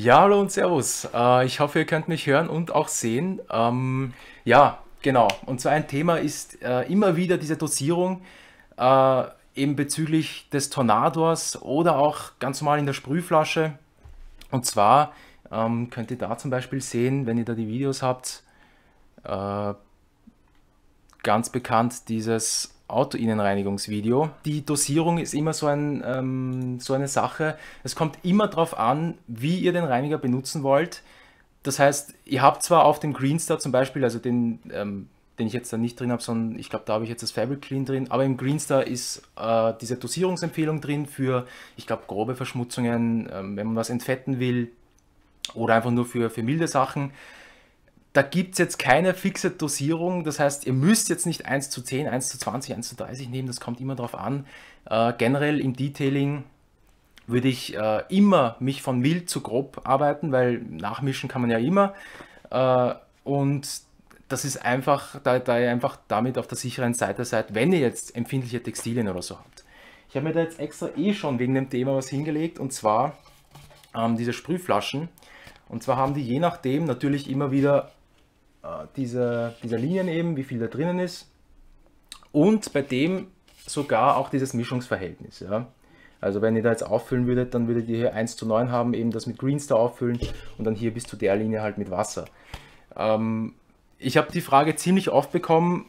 Ja, hallo und Servus. Äh, ich hoffe, ihr könnt mich hören und auch sehen. Ähm, ja, genau. Und zwar ein Thema ist äh, immer wieder diese Dosierung, äh, eben bezüglich des Tornados oder auch ganz normal in der Sprühflasche. Und zwar ähm, könnt ihr da zum Beispiel sehen, wenn ihr da die Videos habt, ganz bekannt dieses Autoinnenreinigungsvideo. Die Dosierung ist immer so, ein, ähm, so eine Sache. Es kommt immer darauf an, wie ihr den Reiniger benutzen wollt. Das heißt, ihr habt zwar auf dem Greenstar zum Beispiel, also den, ähm, den ich jetzt da nicht drin habe, sondern ich glaube, da habe ich jetzt das Fabric Clean drin, aber im Greenstar ist äh, diese Dosierungsempfehlung drin für, ich glaube, grobe Verschmutzungen, ähm, wenn man was entfetten will oder einfach nur für, für milde Sachen. Da gibt es jetzt keine fixe Dosierung. Das heißt, ihr müsst jetzt nicht 1 zu 10, 1 zu 20, 1 zu 30 nehmen. Das kommt immer darauf an. Äh, generell im Detailing würde ich äh, immer mich von mild zu grob arbeiten, weil nachmischen kann man ja immer. Äh, und das ist einfach, da, da, ihr einfach damit auf der sicheren Seite seid, wenn ihr jetzt empfindliche Textilien oder so habt. Ich habe mir da jetzt extra eh schon wegen dem Thema was hingelegt und zwar ähm, diese Sprühflaschen. Und zwar haben die je nachdem natürlich immer wieder äh, dieser, dieser Linien eben, wie viel da drinnen ist und bei dem sogar auch dieses Mischungsverhältnis. Ja. Also wenn ihr da jetzt auffüllen würdet, dann würdet ihr hier 1 zu 9 haben, eben das mit Greens da auffüllen und dann hier bis zu der Linie halt mit Wasser. Ähm, ich habe die Frage ziemlich oft bekommen,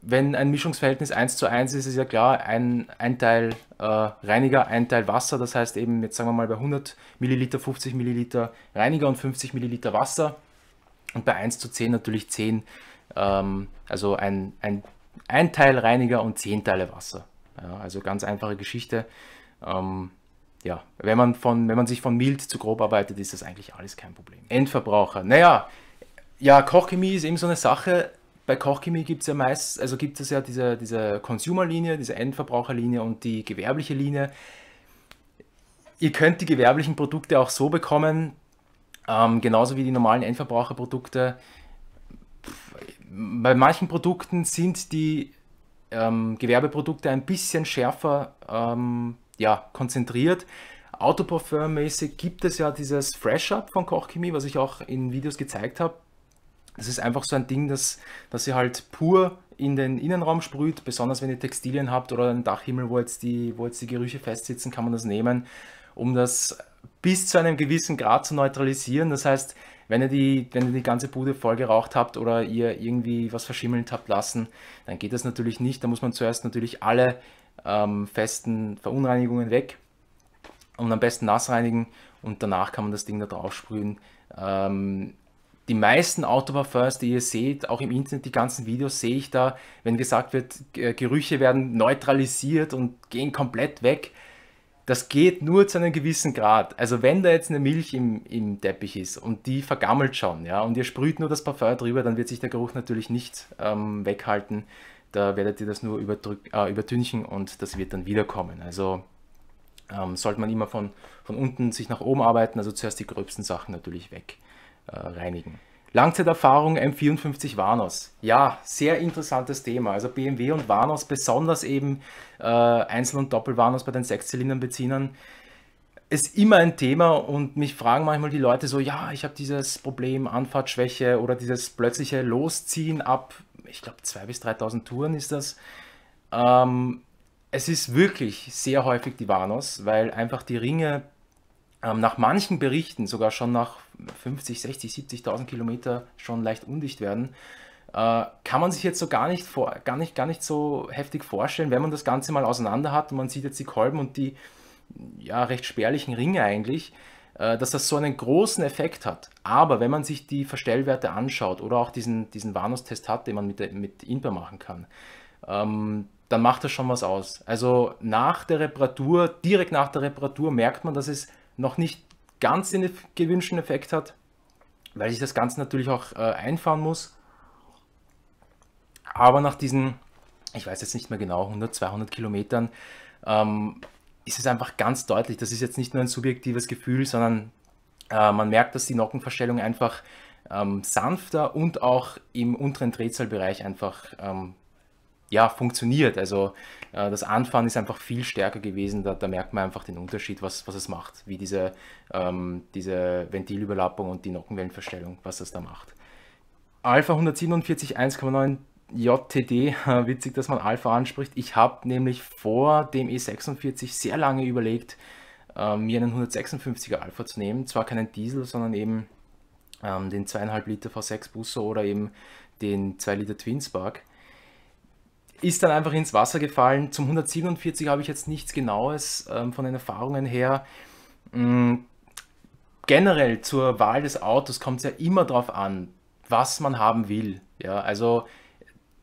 wenn ein Mischungsverhältnis 1 zu 1 ist, ist ja klar, ein, ein Teil äh, Reiniger, ein Teil Wasser, das heißt eben jetzt sagen wir mal bei 100 Milliliter 50 Milliliter Reiniger und 50 Milliliter Wasser und bei 1 zu 10 natürlich 10, ähm, also ein, ein, ein Teil Reiniger und 10 Teile Wasser. Ja, also ganz einfache Geschichte. Ähm, ja, wenn man, von, wenn man sich von mild zu grob arbeitet, ist das eigentlich alles kein Problem. Endverbraucher, naja, ja, Kochchemie ist eben so eine Sache. Bei Kochchemie gibt es ja meist, also gibt es ja diese, diese Consumer-Linie, diese Endverbraucherlinie und die gewerbliche Linie. Ihr könnt die gewerblichen Produkte auch so bekommen, ähm, genauso wie die normalen Endverbraucherprodukte. Bei manchen Produkten sind die ähm, Gewerbeprodukte ein bisschen schärfer ähm, ja, konzentriert. Autoparfum-mäßig gibt es ja dieses Fresh-Up von Kochchemie, was ich auch in Videos gezeigt habe. Das ist einfach so ein Ding, das dass ihr halt pur in den Innenraum sprüht, besonders wenn ihr Textilien habt oder einen Dachhimmel, wo jetzt die, wo jetzt die Gerüche festsitzen, kann man das nehmen, um das bis zu einem gewissen Grad zu neutralisieren. Das heißt, wenn ihr die, wenn ihr die ganze Bude voll geraucht habt oder ihr irgendwie was verschimmelt habt lassen, dann geht das natürlich nicht. Da muss man zuerst natürlich alle ähm, festen Verunreinigungen weg und am besten nass reinigen und danach kann man das Ding da drauf sprühen. Ähm, die meisten Autoparfums, die ihr seht, auch im Internet, die ganzen Videos sehe ich da, wenn gesagt wird, Gerüche werden neutralisiert und gehen komplett weg das geht nur zu einem gewissen Grad. Also wenn da jetzt eine Milch im, im Teppich ist und die vergammelt schon, ja, und ihr sprüht nur das Parfum drüber, dann wird sich der Geruch natürlich nicht ähm, weghalten. Da werdet ihr das nur überdrück, äh, übertünchen und das wird dann wiederkommen. Also ähm, sollte man immer von, von unten sich nach oben arbeiten, also zuerst die gröbsten Sachen natürlich weg äh, reinigen. Langzeiterfahrung M54 Warnos. Ja, sehr interessantes Thema. Also BMW und Warnos, besonders eben äh, Einzel- und Doppel-Warnos bei den Sechszylinderbeziehern, ist immer ein Thema und mich fragen manchmal die Leute so, ja, ich habe dieses Problem Anfahrtschwäche oder dieses plötzliche Losziehen ab, ich glaube, 2.000 bis 3.000 Touren ist das. Ähm, es ist wirklich sehr häufig die Warnos, weil einfach die Ringe ähm, nach manchen Berichten sogar schon nach 50, 60, 70.000 Kilometer schon leicht undicht werden, äh, kann man sich jetzt so gar nicht, vor, gar, nicht, gar nicht so heftig vorstellen, wenn man das Ganze mal auseinander hat und man sieht jetzt die Kolben und die ja, recht spärlichen Ringe eigentlich, äh, dass das so einen großen Effekt hat. Aber wenn man sich die Verstellwerte anschaut oder auch diesen, diesen Warnungstest hat, den man mit, der, mit Imper machen kann, ähm, dann macht das schon was aus. Also nach der Reparatur, direkt nach der Reparatur merkt man, dass es noch nicht ganz den gewünschten Effekt hat, weil sich das Ganze natürlich auch äh, einfahren muss. Aber nach diesen, ich weiß jetzt nicht mehr genau, 100, 200 Kilometern, ähm, ist es einfach ganz deutlich. Das ist jetzt nicht nur ein subjektives Gefühl, sondern äh, man merkt, dass die Nockenverstellung einfach ähm, sanfter und auch im unteren Drehzahlbereich einfach ähm, ja, funktioniert. Also äh, das Anfahren ist einfach viel stärker gewesen. Da, da, merkt man einfach den Unterschied, was, was es macht, wie diese, ähm, diese Ventilüberlappung und die Nockenwellenverstellung, was das da macht. Alpha 147 1,9 JTD, witzig, dass man Alpha anspricht. Ich habe nämlich vor dem E46 sehr lange überlegt, äh, mir einen 156er Alpha zu nehmen. Zwar keinen Diesel, sondern eben ähm, den 2,5 Liter V6 Busso oder eben den 2 Liter Twin Spark ist dann einfach ins Wasser gefallen. Zum 147 habe ich jetzt nichts Genaues ähm, von den Erfahrungen her. Mhm. Generell zur Wahl des Autos kommt es ja immer darauf an, was man haben will. Ja, also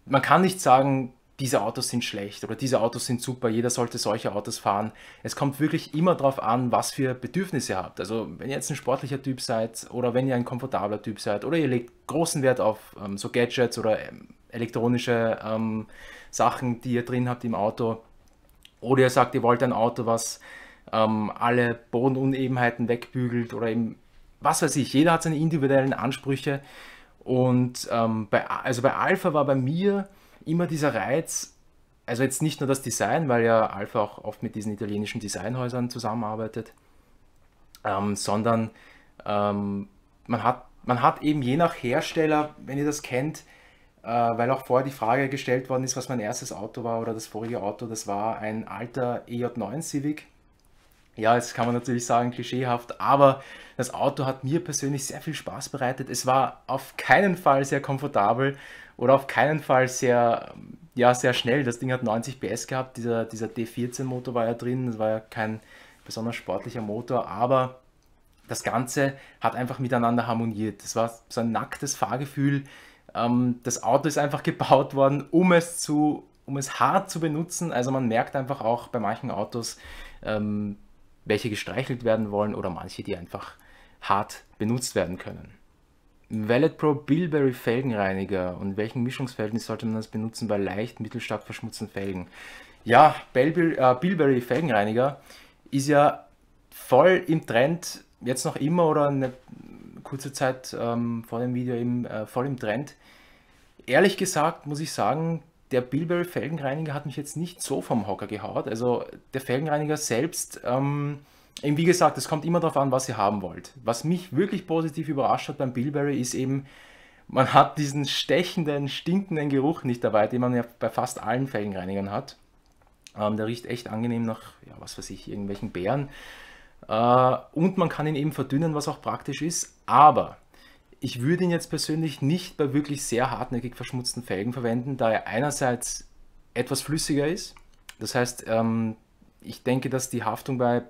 man kann nicht sagen, diese Autos sind schlecht oder diese Autos sind super, jeder sollte solche Autos fahren. Es kommt wirklich immer darauf an, was für Bedürfnisse ihr habt. Also wenn ihr jetzt ein sportlicher Typ seid oder wenn ihr ein komfortabler Typ seid oder ihr legt großen Wert auf ähm, so Gadgets oder ähm, elektronische ähm, Sachen, die ihr drin habt im Auto. Oder ihr sagt, ihr wollt ein Auto, was ähm, alle Bodenunebenheiten wegbügelt oder eben, was weiß ich, jeder hat seine individuellen Ansprüche. Und ähm, bei, also bei Alpha war bei mir, immer dieser Reiz, also jetzt nicht nur das Design, weil ja Alpha auch oft mit diesen italienischen Designhäusern zusammenarbeitet, ähm, sondern ähm, man, hat, man hat eben je nach Hersteller, wenn ihr das kennt, äh, weil auch vorher die Frage gestellt worden ist, was mein erstes Auto war oder das vorige Auto, das war ein alter EJ9 Civic. Ja, jetzt kann man natürlich sagen, klischeehaft, aber das Auto hat mir persönlich sehr viel Spaß bereitet. Es war auf keinen Fall sehr komfortabel oder auf keinen Fall sehr, ja, sehr schnell. Das Ding hat 90 PS gehabt, dieser, dieser D14-Motor war ja drin, das war ja kein besonders sportlicher Motor, aber das Ganze hat einfach miteinander harmoniert. Das war so ein nacktes Fahrgefühl. Ähm, das Auto ist einfach gebaut worden, um es zu, um es hart zu benutzen. Also man merkt einfach auch bei manchen Autos, ähm, welche gestreichelt werden wollen oder manche, die einfach hart benutzt werden können. Valet Pro Bilberry Felgenreiniger. Und welchen Mischungsverhältnis sollte man das benutzen bei leicht, mittelstark verschmutzten Felgen? Ja, äh, Bilberry, Felgenreiniger ist ja voll im Trend, jetzt noch immer oder eine kurze Zeit ähm, vor dem Video eben äh, voll im Trend. Ehrlich gesagt muss ich sagen, der Bilberry Felgenreiniger hat mich jetzt nicht so vom Hocker gehauen. Also der Felgenreiniger selbst ähm, eben wie gesagt, es kommt immer darauf an, was ihr haben wollt. Was mich wirklich positiv überrascht hat beim Bilberry ist eben, man hat diesen stechenden, stinkenden Geruch nicht dabei, den man ja bei fast allen Felgenreinigern hat. Ähm, der riecht echt angenehm nach, ja, was weiß ich, irgendwelchen Beeren. Äh, und man kann ihn eben verdünnen, was auch praktisch ist. Aber ich würde ihn jetzt persönlich nicht bei wirklich sehr hartnäckig verschmutzten Felgen verwenden, da er einerseits etwas flüssiger ist. Das heißt, ähm, ich denke, dass die Haftung bei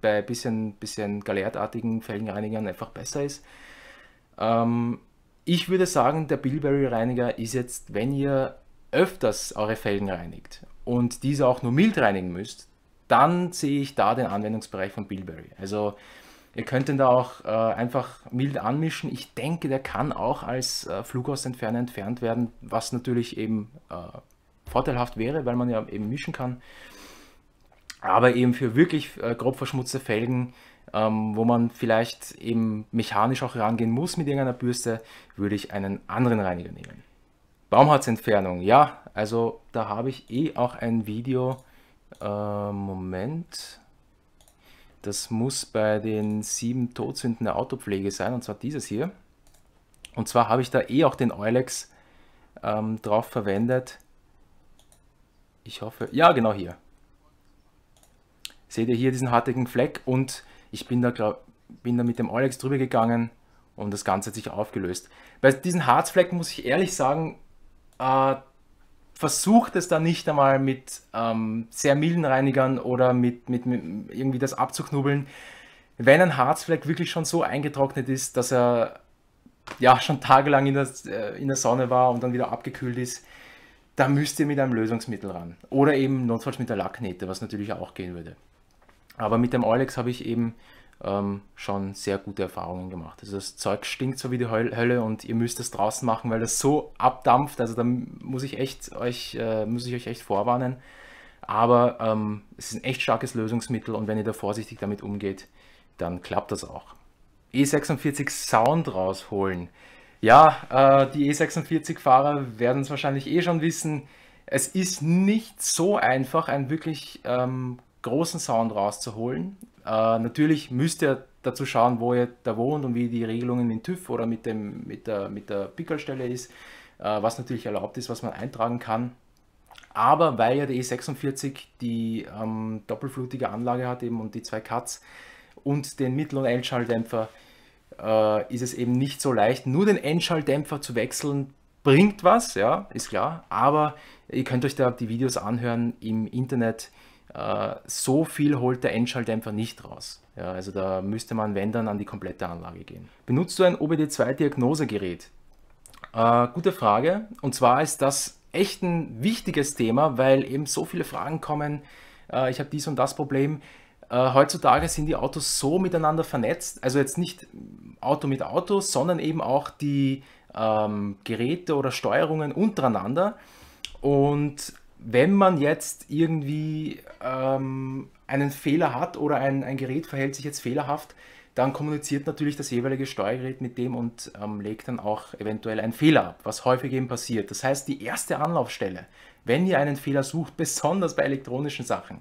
bei bisschen, bisschen galeertartigen Felgenreinigern einfach besser ist. Ähm, ich würde sagen, der Bilberry-Reiniger ist jetzt, wenn ihr öfters eure Felgen reinigt und diese auch nur mild reinigen müsst, dann sehe ich da den Anwendungsbereich von Bilberry. Also ihr könnt den da auch äh, einfach mild anmischen. Ich denke, der kann auch als äh, Flughostentferner entfernt werden, was natürlich eben äh, vorteilhaft wäre, weil man ja eben mischen kann aber eben für wirklich äh, grob verschmutzte Felgen, ähm, wo man vielleicht eben mechanisch auch rangehen muss mit irgendeiner Bürste, würde ich einen anderen Reiniger nehmen. Baumharzentfernung, ja, also da habe ich eh auch ein Video, äh, Moment, das muss bei den sieben Todsünden der Autopflege sein, und zwar dieses hier. Und zwar habe ich da eh auch den Eulex ähm, drauf verwendet. Ich hoffe, ja genau hier, seht ihr hier diesen hartigen Fleck und ich bin da, glaub, bin da mit dem Alex drüber gegangen und das Ganze hat sich aufgelöst. Bei diesen Harzflecken muss ich ehrlich sagen, äh, versucht es da nicht einmal mit ähm, sehr milden Reinigern oder mit, mit, mit irgendwie das abzuknubbeln. Wenn ein Harzfleck wirklich schon so eingetrocknet ist, dass er ja schon tagelang in der, äh, in der Sonne war und dann wieder abgekühlt ist, da müsst ihr mit einem Lösungsmittel ran. Oder eben notfalls mit der Lacknete, was natürlich auch gehen würde. Aber mit dem Eulex habe ich eben ähm, schon sehr gute Erfahrungen gemacht. Also das Zeug stinkt so wie die Hölle und ihr müsst es draußen machen, weil das so abdampft. Also da muss ich echt euch, äh, muss ich euch echt vorwarnen. Aber ähm, es ist ein echt starkes Lösungsmittel und wenn ihr da vorsichtig damit umgeht, dann klappt das auch. E46 Sound rausholen. Ja, äh, die E46-Fahrer werden es wahrscheinlich eh schon wissen. Es ist nicht so einfach, ein wirklich ähm, großen Sound rauszuholen. Äh, natürlich müsst ihr dazu schauen, wo ihr da wohnt und wie die Regelungen in TÜV oder mit, dem, mit der, mit der Pickerstelle ist, äh, was natürlich erlaubt ist, was man eintragen kann. Aber weil ja der e E46 die ähm, doppelflutige Anlage hat eben und die zwei Cuts und den Mittel- und Endschalldämpfer, äh, ist es eben nicht so leicht. Nur den Endschalldämpfer zu wechseln bringt was, ja, ist klar. Aber ihr könnt euch da die Videos anhören im Internet äh, so viel holt der Endschalldämpfer nicht raus. Ja, also da müsste man, wenn dann, an die komplette Anlage gehen. Benutzt du ein OBD2-Diagnosegerät? Äh, gute Frage. Und zwar ist das echt ein wichtiges Thema, weil eben so viele Fragen kommen. Äh, ich habe dies und das Problem. Äh, heutzutage sind die Autos so miteinander vernetzt, also jetzt nicht Auto mit Auto, sondern eben auch die ähm, Geräte oder Steuerungen untereinander. Und wenn man jetzt irgendwie ähm, einen Fehler hat oder ein, ein Gerät verhält sich jetzt fehlerhaft, dann kommuniziert natürlich das jeweilige Steuergerät mit dem und ähm, legt dann auch eventuell einen Fehler ab, was häufig eben passiert. Das heißt, die erste Anlaufstelle, wenn ihr einen Fehler sucht, besonders bei elektronischen Sachen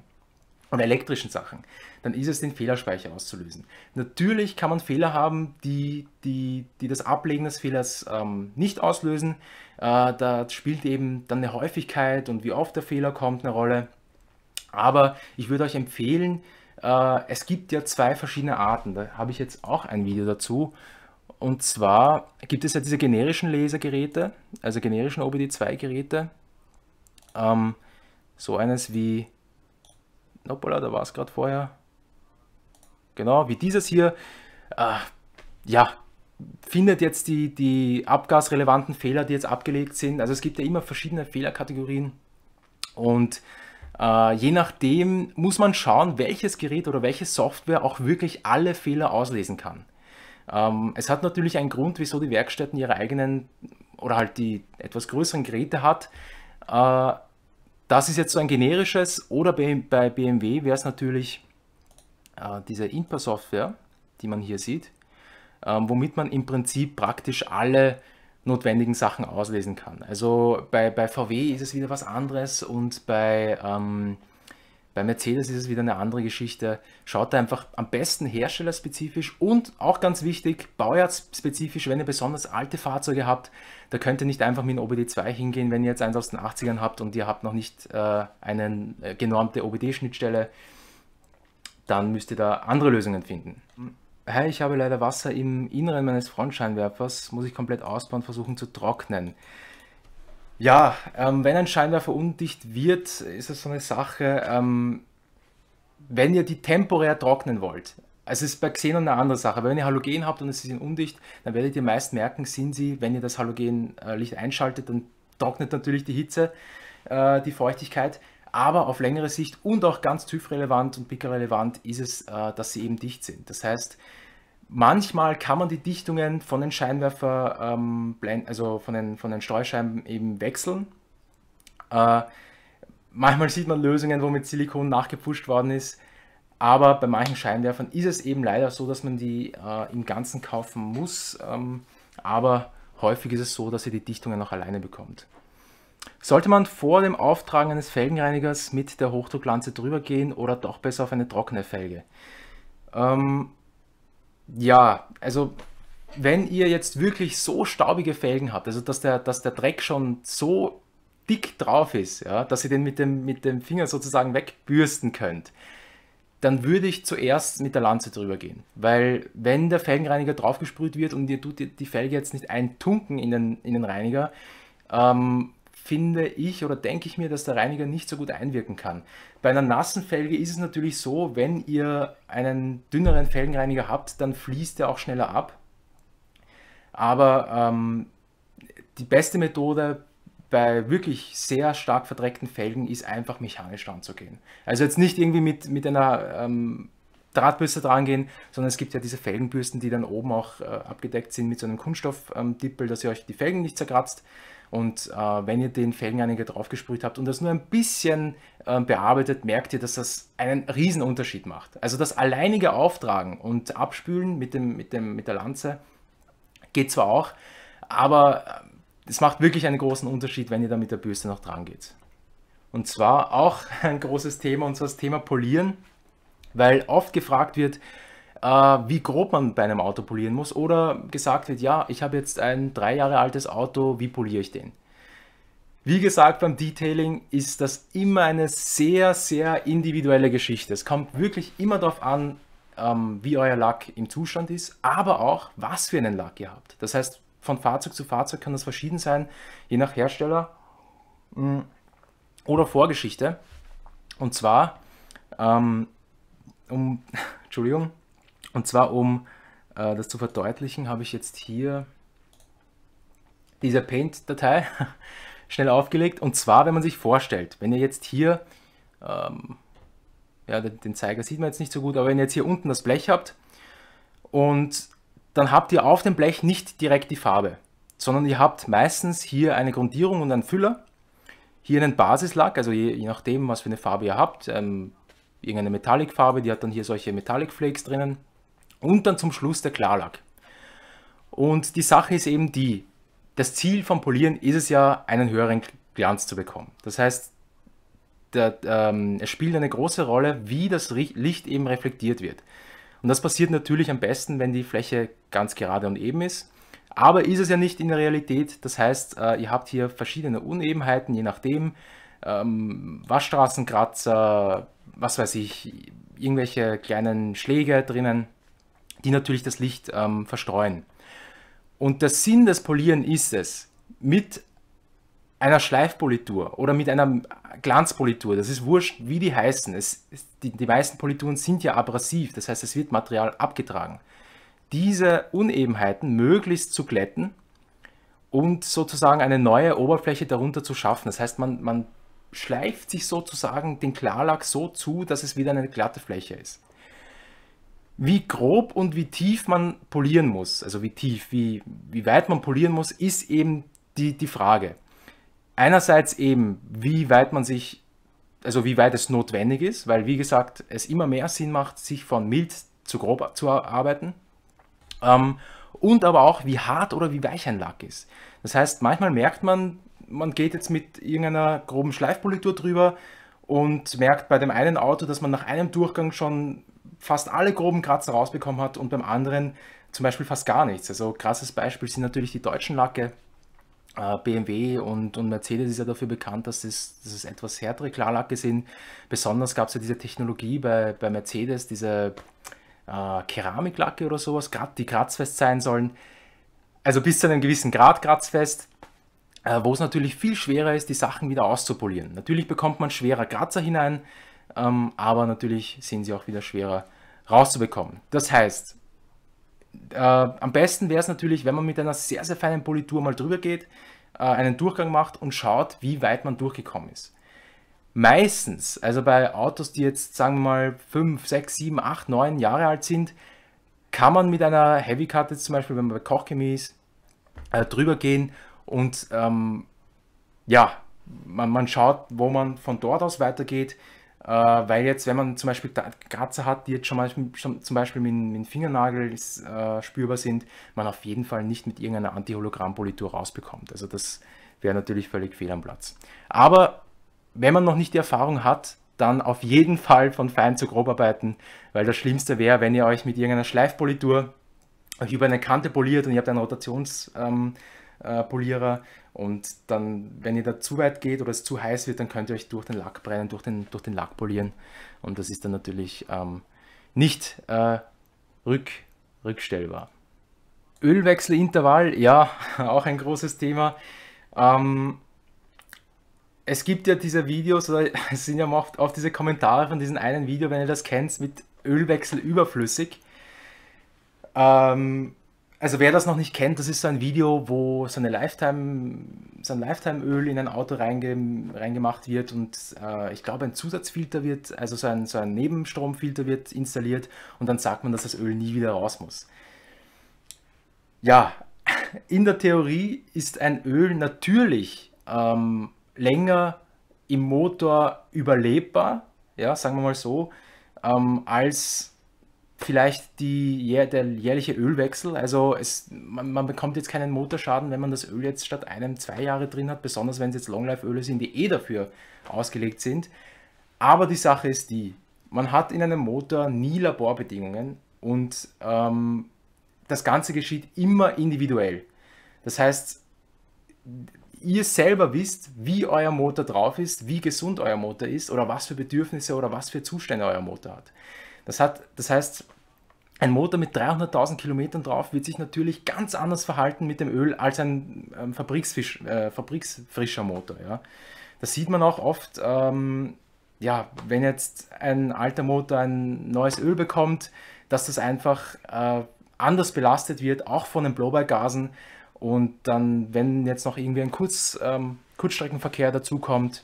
und elektrischen Sachen, dann ist es den Fehlerspeicher auszulösen. Natürlich kann man Fehler haben, die, die, die das Ablegen des Fehlers ähm, nicht auslösen. Äh, da spielt eben dann eine Häufigkeit und wie oft der Fehler kommt eine Rolle. Aber ich würde euch empfehlen, äh, es gibt ja zwei verschiedene Arten. Da habe ich jetzt auch ein Video dazu. Und zwar gibt es ja diese generischen Lasergeräte, also generischen OBD2-Geräte. Ähm, so eines wie, hoppala, da war es gerade vorher. Genau, wie dieses hier. Äh, ja, findet jetzt die, die abgasrelevanten Fehler, die jetzt abgelegt sind. Also es gibt ja immer verschiedene Fehlerkategorien und äh, je nachdem muss man schauen, welches Gerät oder welche Software auch wirklich alle Fehler auslesen kann. Ähm, es hat natürlich einen Grund, wieso die Werkstätten ihre eigenen oder halt die etwas größeren Geräte hat. Äh, das ist jetzt so ein generisches oder bei BMW wäre es natürlich äh, diese Imper-Software, die man hier sieht. Ähm, womit man im Prinzip praktisch alle notwendigen Sachen auslesen kann. Also bei, bei VW ist es wieder was anderes und bei, ähm, bei Mercedes ist es wieder eine andere Geschichte. Schaut da einfach am besten herstellerspezifisch und auch ganz wichtig, baujahrsspezifisch, wenn ihr besonders alte Fahrzeuge habt, da könnt ihr nicht einfach mit einem OBD2 hingehen, wenn ihr jetzt eins aus den 80ern habt und ihr habt noch nicht äh, eine äh, genormte OBD-Schnittstelle, dann müsst ihr da andere Lösungen finden. Hm. Hi, ich habe leider Wasser im Inneren meines Frontscheinwerfers, muss ich komplett ausbauen und versuchen zu trocknen. Ja, ähm, wenn ein Scheinwerfer undicht wird, ist das so eine Sache, ähm, wenn ihr die temporär trocknen wollt. Also es ist bei Xenon eine andere Sache. Aber wenn ihr Halogen habt und es ist undicht, dann werdet ihr meist merken, sind sie, wenn ihr das Halogenlicht einschaltet, dann trocknet natürlich die Hitze, äh, die Feuchtigkeit. Aber auf längere Sicht und auch ganz TÜV-relevant und Picker-relevant ist es, äh, dass sie eben dicht sind. Das heißt, manchmal kann man die Dichtungen von den Scheinwerfer, ähm, also von den, von den Streuscheiben eben wechseln. Äh, manchmal sieht man Lösungen, wo mit Silikon nachgepusht worden ist. Aber bei manchen Scheinwerfern ist es eben leider so, dass man die äh, im Ganzen kaufen muss. Ähm, aber häufig ist es so, dass ihr die Dichtungen auch alleine bekommt. Sollte man vor dem Auftragen eines Felgenreinigers mit der Hochdrucklanze drüber gehen oder doch besser auf eine trockene Felge? Ähm, ja, also wenn ihr jetzt wirklich so staubige Felgen habt, also dass der, dass der Dreck schon so dick drauf ist, ja, dass ihr den mit dem, mit dem Finger sozusagen wegbürsten könnt, dann würde ich zuerst mit der Lanze drüber gehen. Weil wenn der Felgenreiniger draufgesprüht wird und ihr tut die Felge jetzt nicht eintunken in den, in den Reiniger, ähm, finde ich oder denke ich mir, dass der Reiniger nicht so gut einwirken kann. Bei einer nassen Felge ist es natürlich so, wenn ihr einen dünneren Felgenreiniger habt, dann fließt er auch schneller ab. Aber ähm, die beste Methode bei wirklich sehr stark verdreckten Felgen ist einfach mechanisch ranzugehen. Also jetzt nicht irgendwie mit, mit einer ähm, Drahtbürste drangehen, sondern es gibt ja diese Felgenbürsten, die dann oben auch äh, abgedeckt sind mit so einem Kunststoffdippel, ähm, dass ihr euch die Felgen nicht zerkratzt. Und äh, wenn ihr den Felgenreiniger draufgesprüht habt und das nur ein bisschen äh, bearbeitet, merkt ihr, dass das einen Unterschied macht. Also das alleinige Auftragen und Abspülen mit, dem, mit, dem, mit der Lanze geht zwar auch, aber äh, es macht wirklich einen großen Unterschied, wenn ihr da mit der Bürste noch dran geht. Und zwar auch ein großes Thema, und zwar das Thema Polieren, weil oft gefragt wird, äh, wie grob man bei einem Auto polieren muss oder gesagt wird, ja, ich habe jetzt ein drei Jahre altes Auto, wie poliere ich den? Wie gesagt, beim Detailing ist das immer eine sehr, sehr individuelle Geschichte. Es kommt wirklich immer darauf an, ähm, wie euer Lack im Zustand ist, aber auch, was für einen Lack ihr habt. Das heißt, von Fahrzeug zu Fahrzeug kann das verschieden sein, je nach Hersteller mh, mm, oder Vorgeschichte. Und zwar, ähm, um, Entschuldigung, und zwar, um äh, das zu verdeutlichen, habe ich jetzt hier diese Paint-Datei schnell aufgelegt. Und zwar, wenn man sich vorstellt, wenn ihr jetzt hier, ähm, ja, den, den Zeiger sieht man jetzt nicht so gut, aber wenn ihr jetzt hier unten das Blech habt und dann habt ihr auf dem Blech nicht direkt die Farbe, sondern ihr habt meistens hier eine Grundierung und einen Füller, hier einen Basislack, also je, je nachdem, was für eine Farbe ihr habt, ähm, irgendeine Metallic-Farbe, die hat dann hier solche Metallic Flakes drinnen und dann zum Schluss der Klarlack. Und die Sache ist eben die, das Ziel vom Polieren ist es ja, einen höheren Glanz zu bekommen. Das heißt, der, ähm, es spielt eine große Rolle, wie das Licht eben reflektiert wird. Und das passiert natürlich am besten, wenn die Fläche ganz gerade und eben ist. Aber ist es ja nicht in der Realität. Das heißt, äh, ihr habt hier verschiedene Unebenheiten, je nachdem. Ähm, Waschstraßenkratzer, was weiß ich, irgendwelche kleinen Schläge drinnen die natürlich das Licht ähm, verstreuen. Und der Sinn des Polieren ist es, mit einer Schleifpolitur oder mit einer Glanzpolitur, das ist wurscht, wie die heißen. Es, die, die meisten Polituren sind ja abrasiv, das heißt, es wird Material abgetragen. Diese Unebenheiten möglichst zu glätten und sozusagen eine neue Oberfläche darunter zu schaffen. Das heißt, man, man schleift sich sozusagen den Klarlack so zu, dass es wieder eine glatte Fläche ist wie grob und wie tief man polieren muss, also wie tief, wie, wie weit man polieren muss, ist eben die, die Frage. Einerseits eben, wie weit man sich, also wie weit es notwendig ist, weil wie gesagt, es immer mehr Sinn macht, sich von mild zu grob zu arbeiten. Ähm, und aber auch, wie hart oder wie weich ein Lack ist. Das heißt, manchmal merkt man, man geht jetzt mit irgendeiner groben Schleifpolitur drüber und merkt bei dem einen Auto, dass man nach einem Durchgang schon fast alle groben Kratzer rausbekommen hat und beim anderen zum Beispiel fast gar nichts. Also krasses Beispiel sind natürlich die deutschen Lacke. Äh, BMW und, und Mercedes ist ja dafür bekannt, dass es, dass es etwas härtere Klarlacke sind. Besonders gab es ja diese Technologie bei, bei Mercedes, diese äh, Keramiklacke oder sowas, die kratzfest sein sollen. Also bis zu einem gewissen Grad kratzfest, äh, wo es natürlich viel schwerer ist, die Sachen wieder auszupolieren. Natürlich bekommt man schwerer Kratzer hinein, ähm, aber natürlich sind sie auch wieder schwerer rauszubekommen. Das heißt, äh, am besten wäre es natürlich, wenn man mit einer sehr, sehr feinen Politur mal drüber geht, äh, einen Durchgang macht und schaut, wie weit man durchgekommen ist. Meistens, also bei Autos, die jetzt sagen wir mal 5, 6, 7, 8, 9 Jahre alt sind, kann man mit einer Heavy Cut jetzt zum Beispiel, wenn man bei Kochchemie ist, äh, drüber gehen und ähm, ja, man, man schaut, wo man von dort aus weitergeht. Äh, weil jetzt, wenn man zum Beispiel Kratzer hat, die jetzt schon, mal, schon zum Beispiel mit, mit dem Fingernagel äh, spürbar sind, man auf jeden Fall nicht mit irgendeiner Anti-Hologramm-Politur rausbekommt. Also das wäre natürlich völlig fehl am Platz. Aber wenn man noch nicht die Erfahrung hat, dann auf jeden Fall von fein zu grob arbeiten, weil das Schlimmste wäre, wenn ihr euch mit irgendeiner Schleifpolitur euch über eine Kante poliert und ihr habt einen Rotations... Ähm, äh, Polierer. Und dann, wenn ihr da zu weit geht oder es zu heiß wird, dann könnt ihr euch durch den Lack brennen, durch den, durch den Lack polieren. Und das ist dann natürlich ähm, nicht äh, rück, rückstellbar. Ölwechselintervall, ja, auch ein großes Thema. Ähm, es gibt ja diese Videos, oder es sind ja oft, oft diese Kommentare von diesem einen Video, wenn ihr das kennt, mit Ölwechsel überflüssig. Ähm, also wer das noch nicht kennt, das ist so ein Video, wo so, eine Lifetime, so ein Lifetime-Öl in ein Auto reinge, reingemacht wird und äh, ich glaube ein Zusatzfilter wird, also so ein, so ein Nebenstromfilter wird installiert und dann sagt man, dass das Öl nie wieder raus muss. Ja, in der Theorie ist ein Öl natürlich ähm, länger im Motor überlebbar, ja, sagen wir mal so, ähm, als vielleicht die, der jährliche Ölwechsel. Also es, man, man, bekommt jetzt keinen Motorschaden, wenn man das Öl jetzt statt einem zwei Jahre drin hat, besonders wenn es jetzt Longlife-Öle sind, die eh dafür ausgelegt sind. Aber die Sache ist die, man hat in einem Motor nie Laborbedingungen und ähm, das Ganze geschieht immer individuell. Das heißt, ihr selber wisst, wie euer Motor drauf ist, wie gesund euer Motor ist oder was für Bedürfnisse oder was für Zustände euer Motor hat. Das, hat, das heißt, ein Motor mit 300.000 Kilometern drauf wird sich natürlich ganz anders verhalten mit dem Öl als ein ähm, äh, fabriksfrischer Motor. Ja. Das sieht man auch oft, ähm, ja, wenn jetzt ein alter Motor ein neues Öl bekommt, dass das einfach äh, anders belastet wird, auch von den Blowby-Gasen. Und dann, wenn jetzt noch irgendwie ein Kurz, ähm, Kurzstreckenverkehr dazukommt,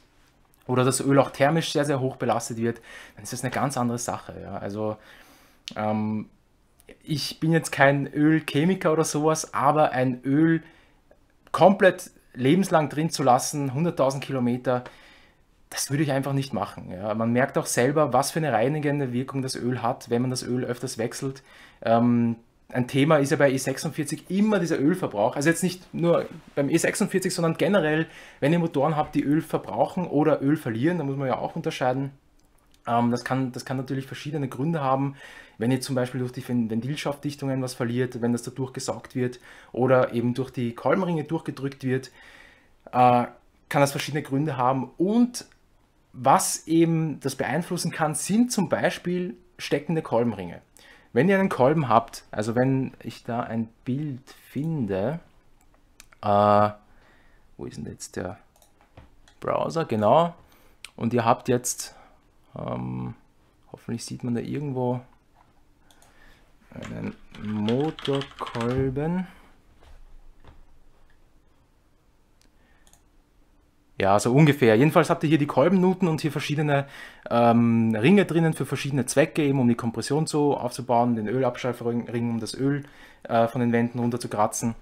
oder das Öl auch thermisch sehr, sehr hoch belastet wird, dann ist das eine ganz andere Sache. Ja. Also ähm, ich bin jetzt kein Ölchemiker oder sowas, aber ein Öl komplett lebenslang drin zu lassen, 100.000 Kilometer, das würde ich einfach nicht machen. Ja. Man merkt auch selber, was für eine reinigende Wirkung das Öl hat, wenn man das Öl öfters wechselt. Ähm, ein Thema ist ja bei E46 immer dieser Ölverbrauch. Also jetzt nicht nur beim E46, sondern generell, wenn ihr Motoren habt, die Öl verbrauchen oder Öl verlieren, da muss man ja auch unterscheiden. Ähm, das, kann, das kann natürlich verschiedene Gründe haben. Wenn ihr zum Beispiel durch die Ventilschaftdichtungen was verliert, wenn das da durchgesaugt wird oder eben durch die Kolbenringe durchgedrückt wird, äh, kann das verschiedene Gründe haben. Und was eben das beeinflussen kann, sind zum Beispiel steckende Kolbenringe. Wenn ihr einen Kolben habt, also wenn ich da ein Bild finde, äh, wo ist denn jetzt der Browser, genau, und ihr habt jetzt, ähm, hoffentlich sieht man da irgendwo einen Motorkolben. Ja, so ungefähr. Jedenfalls habt ihr hier die Kolbennuten und hier verschiedene ähm, Ringe drinnen für verschiedene Zwecke, eben um die Kompression zu, aufzubauen, den Ölabschleifring, um das Öl äh, von den Wänden runter zu kratzen.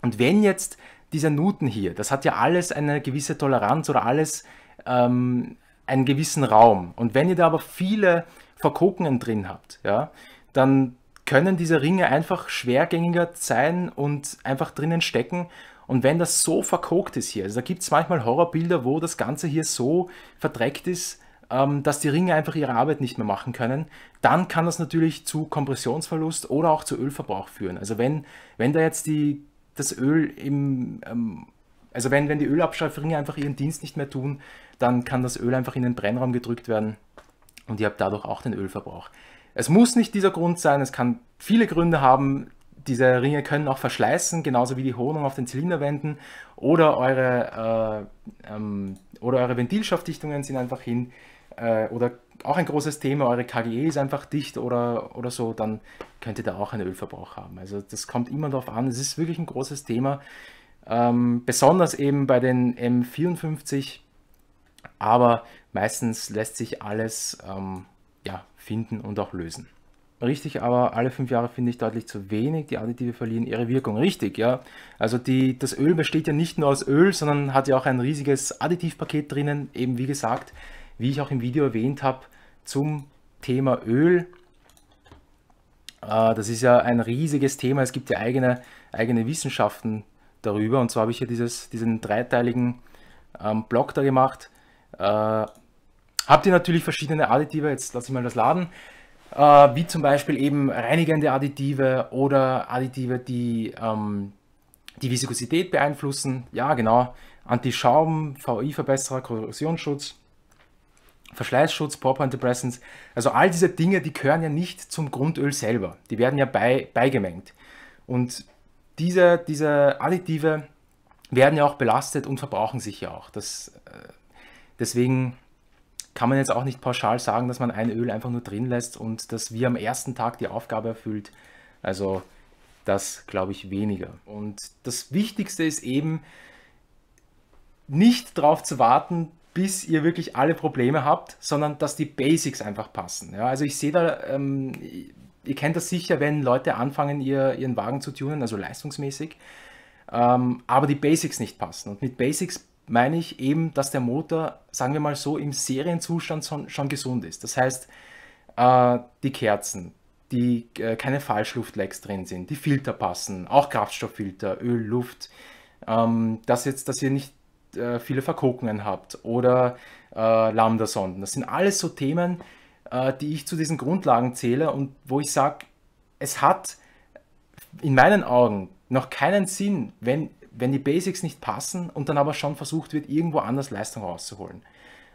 Und wenn jetzt dieser Nuten hier, das hat ja alles eine gewisse Toleranz oder alles ähm, einen gewissen Raum. Und wenn ihr da aber viele Verkokungen drin habt, ja, dann können diese Ringe einfach schwergängiger sein und einfach drinnen stecken. Und wenn das so verkokt ist hier, also da gibt es manchmal Horrorbilder, wo das Ganze hier so verdreckt ist, ähm, dass die Ringe einfach ihre Arbeit nicht mehr machen können, dann kann das natürlich zu Kompressionsverlust oder auch zu Ölverbrauch führen. Also wenn, wenn da jetzt die, das Öl im, ähm, also wenn, wenn die Ölabschleifringe einfach ihren Dienst nicht mehr tun, dann kann das Öl einfach in den Brennraum gedrückt werden und ihr habt dadurch auch den Ölverbrauch. Es muss nicht dieser Grund sein, es kann viele Gründe haben. Diese Ringe können auch verschleißen, genauso wie die Honung auf den Zylinderwänden oder eure, äh, ähm, oder eure Ventilschaftdichtungen sind einfach hin äh, oder auch ein großes Thema, eure KGE ist einfach dicht oder, oder so, dann könnt ihr da auch einen Ölverbrauch haben. Also das kommt immer darauf an, es ist wirklich ein großes Thema, ähm, besonders eben bei den M54, aber meistens lässt sich alles ähm, ja, finden und auch lösen. Richtig, aber alle fünf Jahre finde ich deutlich zu wenig. Die Additive verlieren ihre Wirkung. Richtig, ja. Also die, das Öl besteht ja nicht nur aus Öl, sondern hat ja auch ein riesiges Additivpaket drinnen, eben wie gesagt wie ich auch im Video erwähnt habe, zum Thema Öl. Äh, das ist ja ein riesiges Thema. Es gibt ja eigene, eigene Wissenschaften darüber. Und zwar habe ich hier dieses, diesen dreiteiligen ähm, Blog da gemacht. Äh, habt ihr natürlich verschiedene Additive. Jetzt lasse ich mal das laden. Äh, wie zum Beispiel eben reinigende Additive oder Additive, die ähm, die Viskosität beeinflussen. Ja, genau. anti VI-Verbesserer, Korrosionsschutz. Verschleißschutz, Propantidepressants, also all diese Dinge, die gehören ja nicht zum Grundöl selber. Die werden ja bei, beigemengt. Und diese, diese Additive werden ja auch belastet und verbrauchen sich ja auch. Das, äh, deswegen kann man jetzt auch nicht pauschal sagen, dass man ein Öl einfach nur drin lässt und dass wir am ersten Tag die Aufgabe erfüllt. Also das glaube ich weniger. Und das Wichtigste ist eben, nicht darauf zu warten, bis ihr wirklich alle Probleme habt, sondern dass die Basics einfach passen. Ja, also ich sehe da, ähm, ihr kennt das sicher, wenn Leute anfangen, ihr, ihren Wagen zu tunen, also leistungsmäßig, ähm, aber die Basics nicht passen. Und mit Basics meine ich eben, dass der Motor, sagen wir mal so, im Serienzustand schon, schon gesund ist. Das heißt, äh, die Kerzen, die äh, keine Falschluftlecks drin sind, die Filter passen, auch Kraftstofffilter, Öl, Luft, ähm, dass jetzt, dass ihr nicht äh, viele Verkokungen habt oder äh, Lambda-Sonden. Das sind alles so Themen, äh, die ich zu diesen Grundlagen zähle und wo ich sage, es hat in meinen Augen noch keinen Sinn, wenn, wenn die Basics nicht passen und dann aber schon versucht wird, irgendwo anders Leistung rauszuholen.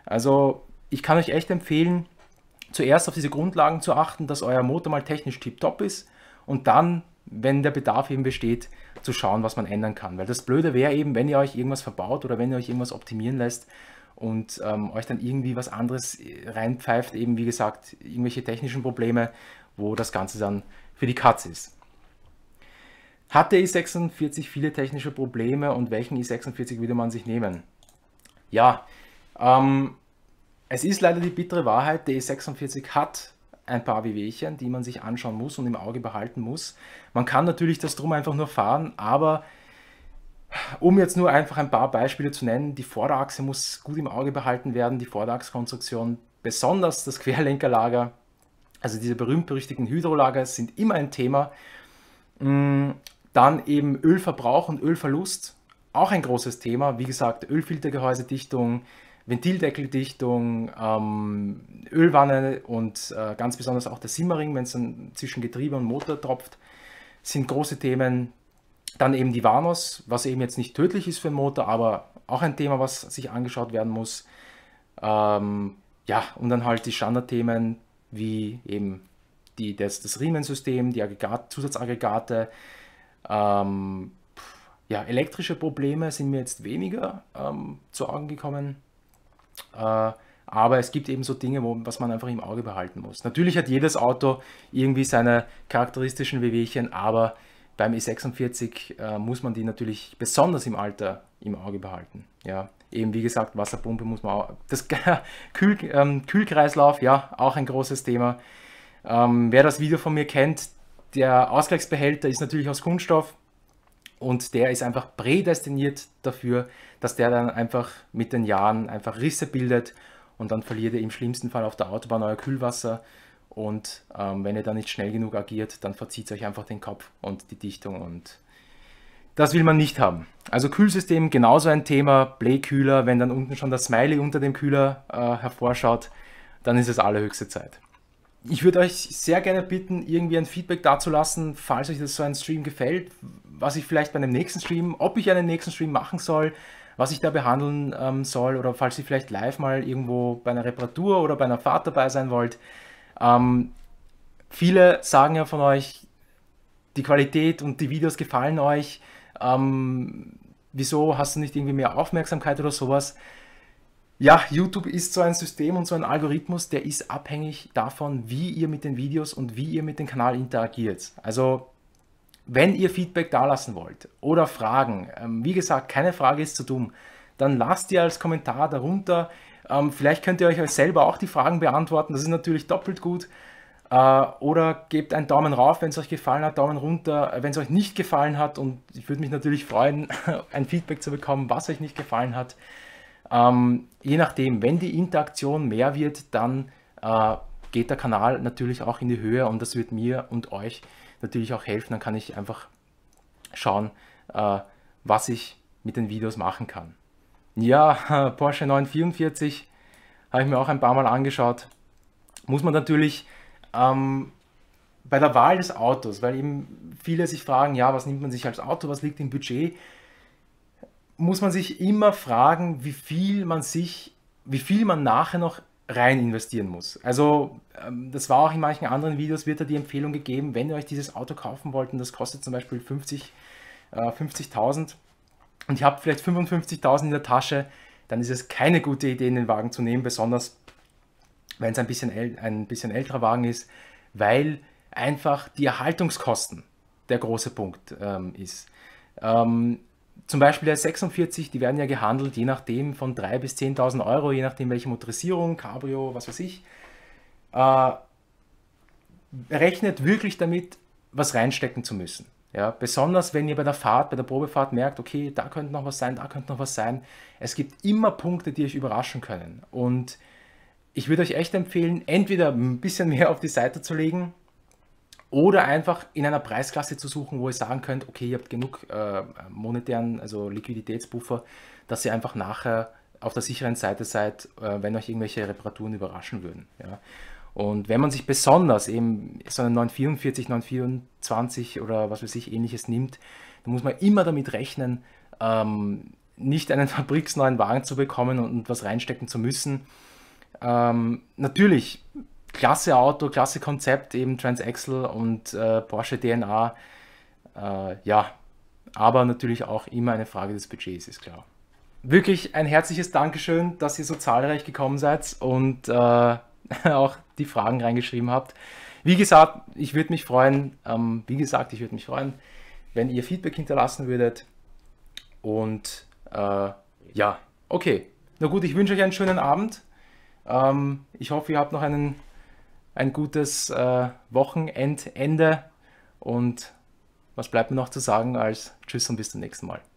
Also ich kann euch echt empfehlen, zuerst auf diese Grundlagen zu achten, dass euer Motor mal technisch tiptop ist und dann wenn der Bedarf eben besteht, zu schauen, was man ändern kann. Weil das Blöde wäre eben, wenn ihr euch irgendwas verbaut oder wenn ihr euch irgendwas optimieren lässt und ähm, euch dann irgendwie was anderes äh, reinpfeift, eben wie gesagt, irgendwelche technischen Probleme, wo das Ganze dann für die Katz ist. Hat der i46 viele technische Probleme und welchen i46 würde man sich nehmen? Ja, ähm, es ist leider die bittere Wahrheit, der i46 hat ein paar Wehwehchen, die man sich anschauen muss und im Auge behalten muss. Man kann natürlich das Drum einfach nur fahren, aber um jetzt nur einfach ein paar Beispiele zu nennen, die Vorderachse muss gut im Auge behalten werden, die Vorderachskonstruktion, besonders das Querlenkerlager, also diese berühmt-berüchtigten Hydrolager sind immer ein Thema. Mm, dann eben Ölverbrauch und Ölverlust, auch ein großes Thema. Wie gesagt, Ölfiltergehäusedichtung, Ventildeckeldichtung, ähm, Ölwanne und äh, ganz besonders auch der Simmering, wenn es dann zwischen Getriebe und Motor tropft, sind große Themen. Dann eben die Warnos, was eben jetzt nicht tödlich ist für den Motor, aber auch ein Thema, was sich angeschaut werden muss. Ähm, ja, und dann halt die Standardthemen wie eben die, das, das Riemensystem, die Aggregat, Zusatzaggregate, ähm, ja, elektrische Probleme sind mir jetzt weniger ähm, zu Augen gekommen. Äh, aber es gibt eben so Dinge, wo, was man einfach im Auge behalten muss. Natürlich hat jedes Auto irgendwie seine charakteristischen Wehwehchen, aber beim E46 äh, muss man die natürlich besonders im Alter im Auge behalten. Ja, eben wie gesagt, Wasserpumpe muss man auch. Das Kühl, ähm, Kühlkreislauf, ja, auch ein großes Thema. Ähm, wer das Video von mir kennt, der Ausgleichsbehälter ist natürlich aus Kunststoff. Und der ist einfach prädestiniert dafür, dass der dann einfach mit den Jahren einfach Risse bildet und dann verliert er im schlimmsten Fall auf der Autobahn euer Kühlwasser. Und ähm, wenn ihr dann nicht schnell genug agiert, dann verzieht es euch einfach den Kopf und die Dichtung und das will man nicht haben. Also Kühlsystem genauso ein Thema, Blähkühler, wenn dann unten schon das Smiley unter dem Kühler äh, hervorschaut, dann ist es allerhöchste Zeit ich würde euch sehr gerne bitten, irgendwie ein Feedback dazulassen, falls euch das so ein Stream gefällt, was ich vielleicht bei einem nächsten Stream, ob ich einen nächsten Stream machen soll, was ich da behandeln ähm, soll oder falls ihr vielleicht live mal irgendwo bei einer Reparatur oder bei einer Fahrt dabei sein wollt. Ähm, viele sagen ja von euch, die Qualität und die Videos gefallen euch. Ähm, wieso hast du nicht irgendwie mehr Aufmerksamkeit oder sowas? Ja, YouTube ist so ein System und so ein Algorithmus, der ist abhängig davon, wie ihr mit den Videos und wie ihr mit dem Kanal interagiert. Also, wenn ihr Feedback dalassen wollt oder Fragen, ähm, wie gesagt, keine Frage ist zu dumm, dann lasst ihr als Kommentar darunter. Ähm, vielleicht könnt ihr euch selber auch die Fragen beantworten, das ist natürlich doppelt gut. Äh, oder gebt einen Daumen rauf, wenn es euch gefallen hat, Daumen runter, wenn es euch nicht gefallen hat. Und ich würde mich natürlich freuen, ein Feedback zu bekommen, was euch nicht gefallen hat. Ähm, je nachdem, wenn die Interaktion mehr wird, dann äh, geht der Kanal natürlich auch in die Höhe und das wird mir und euch natürlich auch helfen. Dann kann ich einfach schauen, äh, was ich mit den Videos machen kann. Ja, Porsche 944 habe ich mir auch ein paar Mal angeschaut. Muss man natürlich ähm, bei der Wahl des Autos, weil eben viele sich fragen, ja, was nimmt man sich als Auto, was liegt im Budget? muss man sich immer fragen, wie viel man sich, wie viel man nachher noch rein investieren muss. Also ähm, das war auch in manchen anderen Videos, wird da die Empfehlung gegeben, wenn ihr euch dieses Auto kaufen wollt und das kostet zum Beispiel 50.000 50 äh, und ihr habt vielleicht 55.000 in der Tasche, dann ist es keine gute Idee, den Wagen zu nehmen, besonders wenn es ein bisschen, ein bisschen älterer Wagen ist, weil einfach die Erhaltungskosten der große Punkt ähm, ist. Ähm, zum Beispiel der 46, die werden ja gehandelt, je nachdem von 3.000 bis 10.000 Euro, je nachdem welche Motorisierung, Cabrio, was weiß ich. Äh, rechnet wirklich damit, was reinstecken zu müssen. Ja, besonders wenn ihr bei der Fahrt, bei der Probefahrt merkt, okay, da könnte noch was sein, da könnte noch was sein. Es gibt immer Punkte, die euch überraschen können. Und ich würde euch echt empfehlen, entweder ein bisschen mehr auf die Seite zu legen oder einfach in einer Preisklasse zu suchen, wo ihr sagen könnt, okay, ihr habt genug äh, monetären, also Liquiditätsbuffer, dass ihr einfach nachher auf der sicheren Seite seid, äh, wenn euch irgendwelche Reparaturen überraschen würden. Ja. Und wenn man sich besonders eben so einen 944, 924 oder was weiß ich ähnliches nimmt, dann muss man immer damit rechnen, ähm, nicht einen fabriksneuen Wagen zu bekommen und, was reinstecken zu müssen. Ähm, natürlich klasse Auto, klasse Konzept, eben Transaxle und äh, Porsche DNA. Äh, ja, aber natürlich auch immer eine Frage des Budgets, ist klar. Wirklich ein herzliches Dankeschön, dass ihr so zahlreich gekommen seid und äh, auch die Fragen reingeschrieben habt. Wie gesagt, ich würde mich freuen, ähm, wie gesagt, ich würde mich freuen, wenn ihr Feedback hinterlassen würdet. Und äh, ja, okay. Na gut, ich wünsche euch einen schönen Abend. Ähm, ich hoffe, ihr habt noch einen ein gutes äh, Wochenendende und was bleibt mir noch zu sagen als Tschüss und bis zum nächsten Mal.